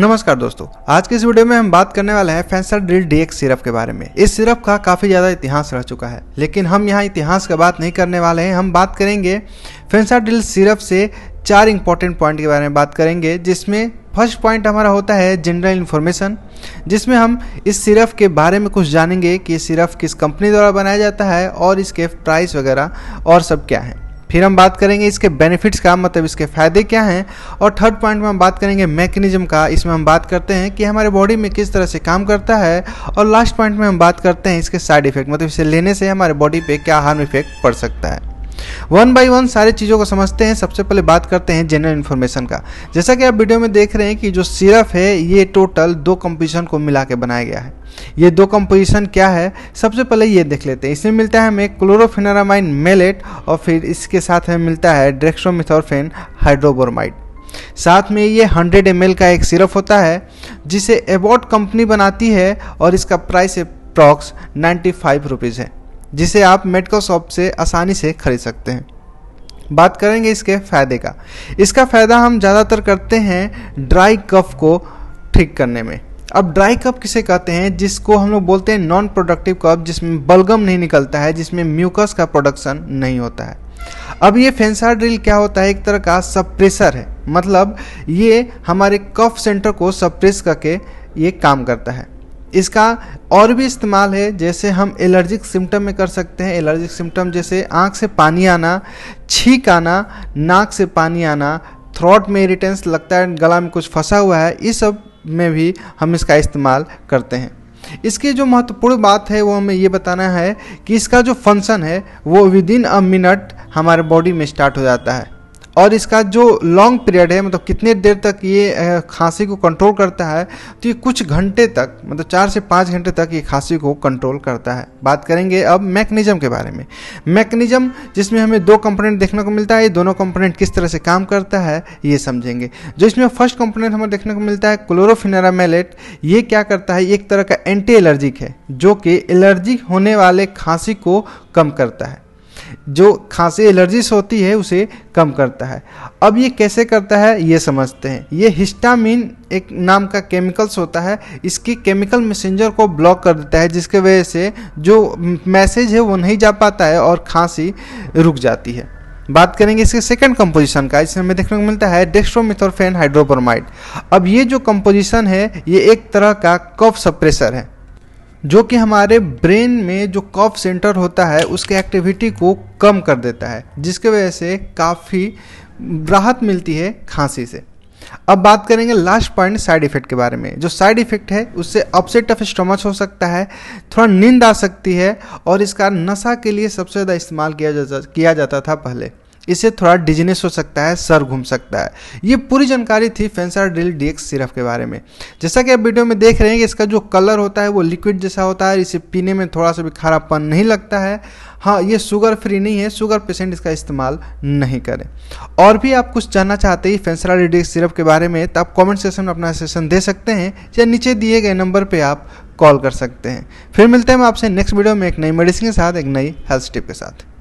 नमस्कार दोस्तों आज के इस वीडियो में हम बात करने वाले हैं फैंसर ड्रिल डीएक्स सिरप के बारे में इस सिरप का काफी ज्यादा इतिहास रह चुका है लेकिन हम यहाँ इतिहास का बात नहीं करने वाले हैं हम बात करेंगे फैंसर ड्रिल सिरप से चार इंपॉर्टेंट पॉइंट के बारे में बात करेंगे जिसमें फर्स्ट पॉइंट हमारा होता है जनरल इन्फॉर्मेशन जिसमें हम इस सिरप के बारे में कुछ जानेंगे कि सिरप किस कंपनी द्वारा बनाया जाता है और इसके प्राइस वगैरह और सब क्या है फिर हम बात करेंगे इसके बेनिफिट्स का मतलब इसके फ़ायदे क्या हैं और थर्ड पॉइंट में हम बात करेंगे मैकेनिज्म का इसमें हम बात करते हैं कि हमारे बॉडी में किस तरह से काम करता है और लास्ट पॉइंट में हम बात करते हैं इसके साइड इफेक्ट मतलब इसे लेने से हमारे बॉडी पे क्या हार्म इफेक्ट पड़ सकता है वन बाई वन सारी चीज़ों को समझते हैं सबसे पहले बात करते हैं जनरल इन्फॉर्मेशन का जैसा कि आप वीडियो में देख रहे हैं कि जो सिरप है ये टोटल दो कंपोजिशन को मिला के बनाया गया है ये दो कंपोजिशन क्या है सबसे पहले ये देख लेते हैं इसमें मिलता है हमें क्लोरोफिनारामाइन मेलेट और फिर इसके साथ हमें मिलता है ड्रेक्सोमिथोरफेन हाइड्रोबोरमाइड साथ में ये 100 एम का एक सिरप होता है जिसे एबॉट कंपनी बनाती है और इसका प्राइस अप्रॉक्स नाइन्टी फाइव है जिसे आप मेटको शॉप से आसानी से खरीद सकते हैं बात करेंगे इसके फ़ायदे का इसका फ़ायदा हम ज़्यादातर करते हैं ड्राई कफ को ठीक करने में अब ड्राई कप किसे कहते हैं जिसको हम लोग बोलते हैं नॉन प्रोडक्टिव कप जिसमें बलगम नहीं निकलता है जिसमें म्यूकस का प्रोडक्शन नहीं होता है अब ये फेंसा ड्रिल क्या होता है एक तरह का सप्रेसर है मतलब ये हमारे कफ सेंटर को सप्रेस करके ये काम करता है इसका और भी इस्तेमाल है जैसे हम एलर्जिक सिम्टम में कर सकते हैं एलर्जिक सिम्टम जैसे आँख से पानी आना छींक आना नाक से पानी आना थ्रॉट में इरिटेंस लगता है गला में कुछ फंसा हुआ है इस सब में भी हम इसका इस्तेमाल करते हैं इसकी जो महत्वपूर्ण बात है वो हमें ये बताना है कि इसका जो फंक्शन है वो विद इन अ मिनट हमारे बॉडी में स्टार्ट हो जाता है और इसका जो लॉन्ग पीरियड है मतलब कितने देर तक ये खांसी को कंट्रोल करता है तो ये कुछ घंटे तक मतलब चार से पाँच घंटे तक ये खांसी को कंट्रोल करता है बात करेंगे अब मैकनिज़म के बारे में मैकनिज़म जिसमें हमें दो कंपोनेंट देखने को मिलता है ये दोनों कंपोनेंट किस तरह से काम करता है ये समझेंगे जो इसमें फर्स्ट कंपोनेंट हमें देखने को मिलता है क्लोरोफिनरामेलेट ये क्या करता है एक तरह का एंटी एलर्जिक है जो कि एलर्जिक होने वाले खांसी को कम करता है जो खांसी एलर्जीस होती है उसे कम करता है अब ये कैसे करता है ये समझते हैं ये हिस्टामिन एक नाम का केमिकल्स होता है इसकी केमिकल मैसेंजर को ब्लॉक कर देता है जिसके वजह से जो मैसेज है वो नहीं जा पाता है और खांसी रुक जाती है बात करेंगे इसके सेकंड कंपोजिशन का इसमें हमें देखने को मिलता है डेस्ट्रोमिथोरफेन हाइड्रोब्रोमाइड अब ये जो कंपोजिशन है ये एक तरह का कफ सप्रेसर है जो कि हमारे ब्रेन में जो कफ सेंटर होता है उसके एक्टिविटी को कम कर देता है जिसके वजह से काफ़ी राहत मिलती है खांसी से अब बात करेंगे लास्ट पॉइंट साइड इफेक्ट के बारे में जो साइड इफेक्ट है उससे अपसेट ऑफ स्टमच हो सकता है थोड़ा नींद आ सकती है और इसका नशा के लिए सबसे ज़्यादा इस्तेमाल किया जा किया जाता था पहले इससे थोड़ा डिजनेस हो सकता है सर घूम सकता है ये पूरी जानकारी थी फेंसर ड्रिल डी सिरप के बारे में जैसा कि आप वीडियो में देख रहे हैं कि इसका जो कलर होता है वो लिक्विड जैसा होता है इसे पीने में थोड़ा सा भी खारापन नहीं लगता है हाँ ये शुगर फ्री नहीं है शुगर पेशेंट इसका इस्तेमाल नहीं करें और भी आप कुछ जानना चाहते हैं फेंसरा रेडी सिरप के बारे में तो आप कॉमेंट सेक्शन में अपना सेशन दे सकते हैं या नीचे दिए गए नंबर पर आप कॉल कर सकते हैं फिर मिलते हैं हम आपसे नेक्स्ट वीडियो में एक नई मेडिसिन के साथ एक नई हेल्थ टिप के साथ